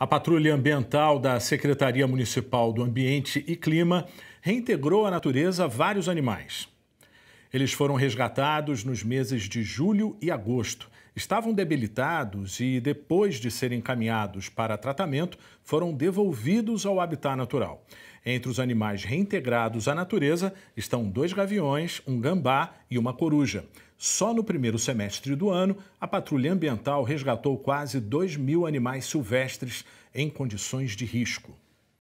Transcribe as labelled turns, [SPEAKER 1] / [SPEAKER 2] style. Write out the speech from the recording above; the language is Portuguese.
[SPEAKER 1] A Patrulha Ambiental da Secretaria Municipal do Ambiente e Clima reintegrou à natureza vários animais. Eles foram resgatados nos meses de julho e agosto. Estavam debilitados e, depois de serem encaminhados para tratamento, foram devolvidos ao habitat natural. Entre os animais reintegrados à natureza estão dois gaviões, um gambá e uma coruja. Só no primeiro semestre do ano, a patrulha ambiental resgatou quase 2 mil animais silvestres em condições de risco.